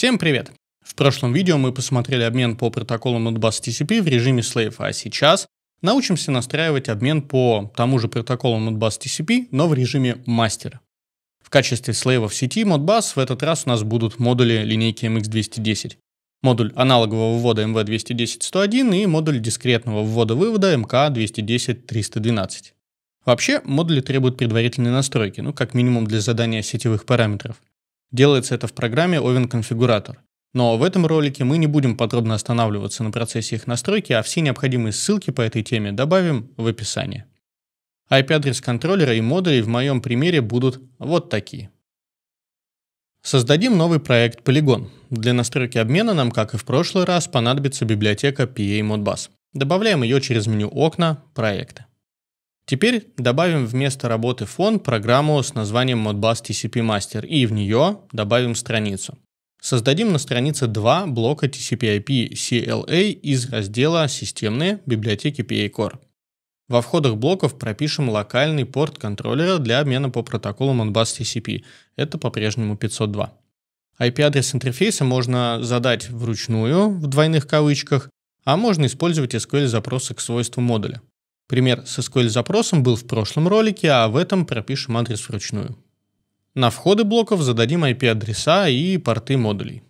Всем привет! В прошлом видео мы посмотрели обмен по протоколу Modbus TCP в режиме Slave, а сейчас научимся настраивать обмен по тому же протоколу Modbus TCP, но в режиме мастера. В качестве слейва в сети Modbus в этот раз у нас будут модули линейки MX210. Модуль аналогового ввода MV210-101 и модуль дискретного ввода-вывода MK210-312. Вообще, модули требуют предварительной настройки, ну как минимум для задания сетевых параметров. Делается это в программе Oven Configurator. Но в этом ролике мы не будем подробно останавливаться на процессе их настройки, а все необходимые ссылки по этой теме добавим в описание. IP-адрес контроллера и модулей в моем примере будут вот такие. Создадим новый проект Polygon. Для настройки обмена нам, как и в прошлый раз, понадобится библиотека PA Modbus. Добавляем ее через меню окна «Проекты». Теперь добавим вместо работы фон программу с названием Modbus TCP Master и в нее добавим страницу. Создадим на странице два блока TCP/IP CLA из раздела «Системные» библиотеки PA Core. Во входах блоков пропишем локальный порт контроллера для обмена по протоколу Modbus TCP. Это по-прежнему 502. IP-адрес интерфейса можно задать вручную в двойных кавычках, а можно использовать SQL-запросы к свойству модуля. Пример с SQL-запросом был в прошлом ролике, а в этом пропишем адрес вручную. На входы блоков зададим IP-адреса и порты модулей.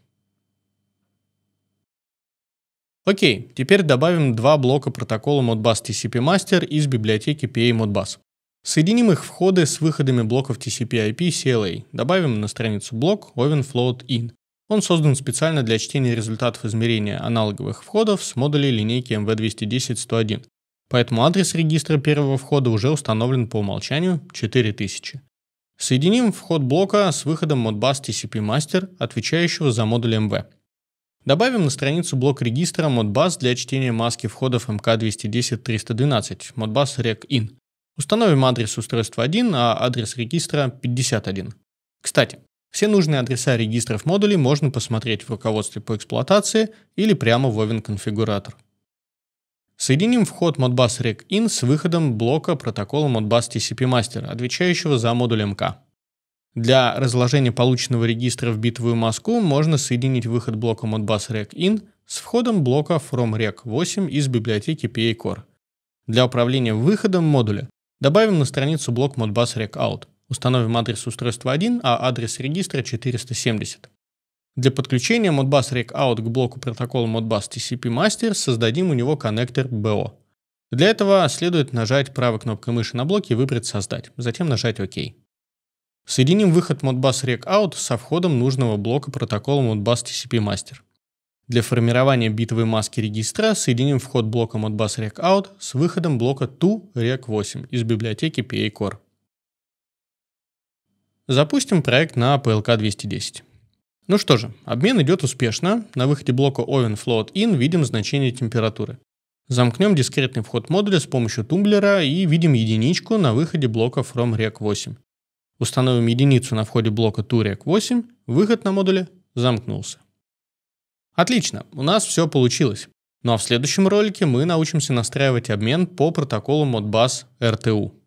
Окей, теперь добавим два блока протокола Modbus TCP Master из библиотеки PA Modbus. Соединим их входы с выходами блоков TCP IP CLA. Добавим на страницу блок Oven Float In. Он создан специально для чтения результатов измерения аналоговых входов с модулей линейки MV210-101. Поэтому адрес регистра первого входа уже установлен по умолчанию 4000. Соединим вход блока с выходом Modbus TCP Master, отвечающего за модуль MV. Добавим на страницу блок регистра Modbus для чтения маски входов MK210-312 Modbus Reg In. Установим адрес устройства 1, а адрес регистра 51. Кстати, все нужные адреса регистров модулей можно посмотреть в руководстве по эксплуатации или прямо в Oven конфигуратор. Соединим вход Modbus In с выходом блока протокола Modbus TCP Master, отвечающего за модуль МК. Для разложения полученного регистра в битовую маску можно соединить выход блока Modbus In с входом блока From FromReg 8 из библиотеки PA Core. Для управления выходом модуля добавим на страницу блок Modbus Out, установим адрес устройства 1, а адрес регистра 470. Для подключения Modbus RegOut к блоку протокола Modbus TCP Master создадим у него коннектор BO. Для этого следует нажать правой кнопкой мыши на блоке и выбрать «Создать», затем нажать «Ок». Соединим выход Modbus RegOut со входом нужного блока протокола Modbus TCP Master. Для формирования битовой маски регистра соединим вход блока Modbus RegOut с выходом блока ToReg8 из библиотеки PA Core. Запустим проект на PLK210. Ну что же, обмен идет успешно. На выходе блока Oven Float In видим значение температуры. Замкнем дискретный вход модуля с помощью тумблера и видим единичку на выходе блока From Rec 8. Установим единицу на входе блока ToRec 8, выход на модуле замкнулся. Отлично, у нас все получилось. Ну а в следующем ролике мы научимся настраивать обмен по протоколу Modbus RTU.